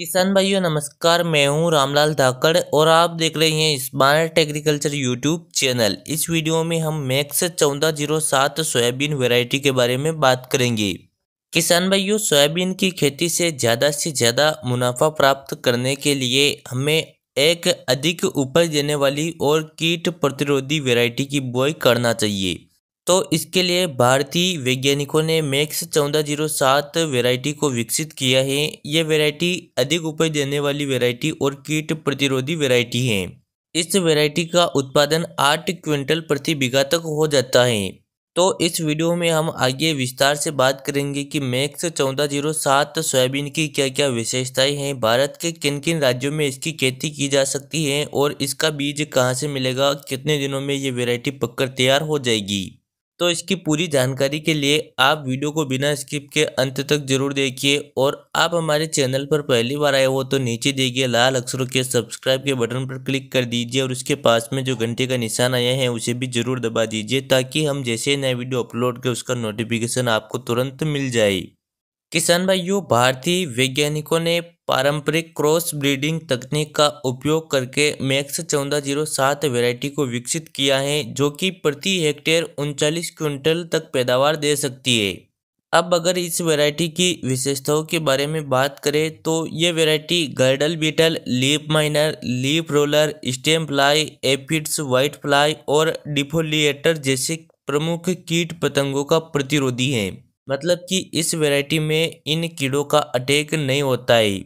किसान भाइयों नमस्कार मैं हूं रामलाल धाकड़ और आप देख रहे हैं स्मार्ट एग्रीकल्चर यूट्यूब चैनल इस वीडियो में हम मैक्स चौदह जीरो सात सोयाबीन वेराइटी के बारे में बात करेंगे किसान भाइयों सोयाबीन की खेती से ज़्यादा से ज़्यादा मुनाफा प्राप्त करने के लिए हमें एक अधिक उपज देने वाली और कीट प्रतिरोधी वेराइटी की बुआई करना चाहिए तो इसके लिए भारतीय वैज्ञानिकों ने मैक्स चौदह जीरो सात वेराइटी को विकसित किया है ये वेराइटी अधिक उपज देने वाली वेराइटी और कीट प्रतिरोधी वेराइटी है इस वेराइटी का उत्पादन आठ क्विंटल प्रति बीघा तक हो जाता है तो इस वीडियो में हम आगे विस्तार से बात करेंगे कि मैक्स चौदह जीरो सात सोयाबीन की क्या क्या विशेषताएं हैं भारत के किन किन राज्यों में इसकी खेती की जा सकती है और इसका बीज कहाँ से मिलेगा कितने दिनों में ये वेराइटी पककर तैयार हो जाएगी तो इसकी पूरी जानकारी के लिए आप वीडियो को बिना स्किप के अंत तक जरूर देखिए और आप हमारे चैनल पर पहली बार आए हो तो नीचे देखिए लाल अक्षरों के सब्सक्राइब के बटन पर क्लिक कर दीजिए और उसके पास में जो घंटे का निशान आया है उसे भी जरूर दबा दीजिए ताकि हम जैसे नए वीडियो अपलोड करें उसका नोटिफिकेशन आपको तुरंत मिल जाए किसान भाइयों भारतीय वैज्ञानिकों ने पारंपरिक क्रॉस ब्रीडिंग तकनीक का उपयोग करके मैक्स चौदह जीरो सात वेराइटी को विकसित किया है जो कि प्रति हेक्टेयर उनचालीस क्विंटल तक पैदावार दे सकती है अब अगर इस वैरायटी की विशेषताओं के बारे में बात करें तो ये variety girdle beetle leaf miner leaf roller stem fly aphids white fly और डिफोलिएटर जैसे प्रमुख कीट पतंगों का प्रतिरोधी है मतलब कि इस वैरायटी में इन कीड़ों का अटैक नहीं होता है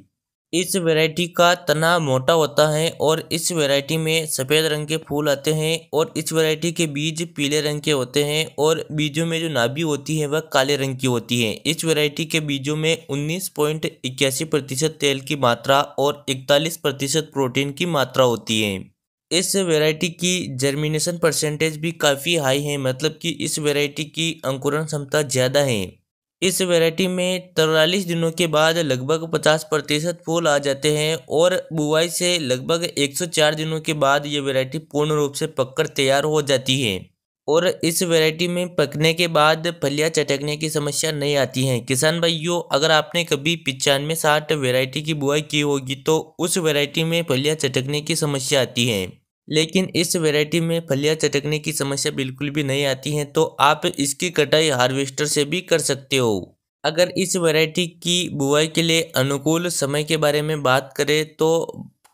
इस वैरायटी का तना मोटा होता है और इस वैरायटी में सफ़ेद रंग के फूल आते हैं और इस वैरायटी के बीज पीले रंग के होते हैं और बीजों में जो नाभि होती है वह काले रंग की होती है इस वैरायटी के बीजों में उन्नीस पॉइंट इक्यासी प्रतिशत तेल की मात्रा और इकतालीस प्रतिशत प्रोटीन की मात्रा होती है इस वैरायटी की जर्मिनेशन परसेंटेज भी काफ़ी हाई है मतलब कि इस वैरायटी की अंकुरण क्षमता ज़्यादा है इस वैरायटी में तरतालीस दिनों के बाद लगभग 50 प्रतिशत फूल आ जाते हैं और बुआई से लगभग 104 दिनों के बाद ये वैरायटी पूर्ण रूप से पककर तैयार हो जाती है और इस वैरायटी में पकने के बाद फलियां चटकने की समस्या नहीं आती है किसान भाइयों अगर आपने कभी पिचानवे साठ वेरायटी की बुआई की होगी तो उस वेरायटी में फलियाँ चटकने की समस्या आती है लेकिन इस वैरायटी में फलियां चटकने की समस्या बिल्कुल भी नहीं आती है तो आप इसकी कटाई हार्वेस्टर से भी कर सकते हो अगर इस वैरायटी की बुआई के लिए अनुकूल समय के बारे में बात करें तो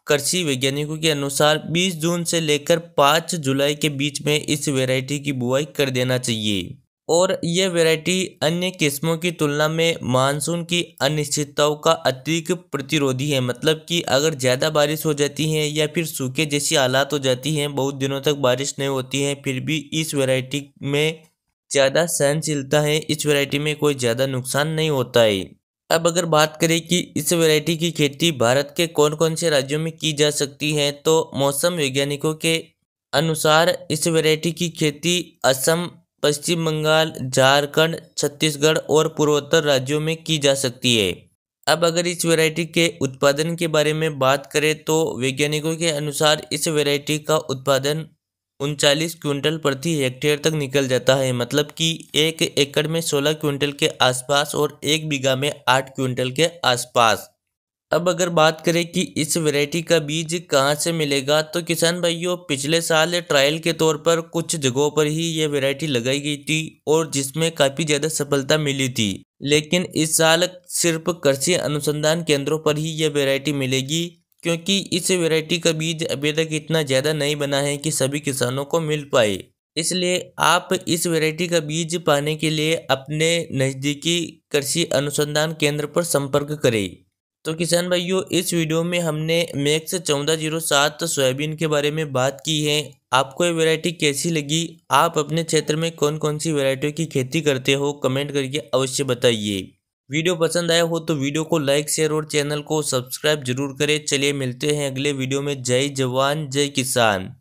कृषि वैज्ञानिकों के अनुसार 20 जून से लेकर 5 जुलाई के बीच में इस वैरायटी की बुआई कर देना चाहिए और ये वैरायटी अन्य किस्मों की तुलना में मानसून की अनिश्चितताओं का अतिरिक्त प्रतिरोधी है मतलब कि अगर ज़्यादा बारिश हो जाती है या फिर सूखे जैसी हालात हो जाती हैं बहुत दिनों तक बारिश नहीं होती है फिर भी इस वैरायटी में ज़्यादा सहनशीलता है इस वैरायटी में कोई ज़्यादा नुकसान नहीं होता है अब अगर बात करें कि इस वैरायटी की खेती भारत के कौन कौन से राज्यों में की जा सकती है तो मौसम वैज्ञानिकों के अनुसार इस वैरायटी की खेती असम पश्चिम बंगाल झारखंड छत्तीसगढ़ और पूर्वोत्तर राज्यों में की जा सकती है अब अगर इस वैरायटी के उत्पादन के बारे में बात करें तो वैज्ञानिकों के अनुसार इस वैरायटी का उत्पादन उनचालीस क्विंटल प्रति हेक्टेयर तक निकल जाता है मतलब कि एक एकड़ में सोलह क्विंटल के आसपास और एक बीघा में आठ क्विंटल के आसपास अब अगर बात करें कि इस वैरायटी का बीज कहाँ से मिलेगा तो किसान भाइयों पिछले साल ट्रायल के तौर पर कुछ जगहों पर ही ये वैरायटी लगाई गई थी और जिसमें काफ़ी ज़्यादा सफलता मिली थी लेकिन इस साल सिर्फ कृषि अनुसंधान केंद्रों पर ही ये वैरायटी मिलेगी क्योंकि इस वैरायटी का बीज अभी तक इतना ज़्यादा नहीं बना है कि सभी किसानों को मिल पाए इसलिए आप इस वैरायटी का बीज पाने के लिए अपने नज़दीकी कृषि अनुसंधान केंद्र पर संपर्क करें तो किसान भाइयों इस वीडियो में हमने मैक्स चौदह जीरो सात सोयाबीन के बारे में बात की है आपको ये वैरायटी कैसी लगी आप अपने क्षेत्र में कौन कौन सी वैरायटियों की खेती करते हो कमेंट करके अवश्य बताइए वीडियो पसंद आया हो तो वीडियो को लाइक शेयर और चैनल को सब्सक्राइब जरूर करें चलिए मिलते हैं अगले वीडियो में जय जवान जय किसान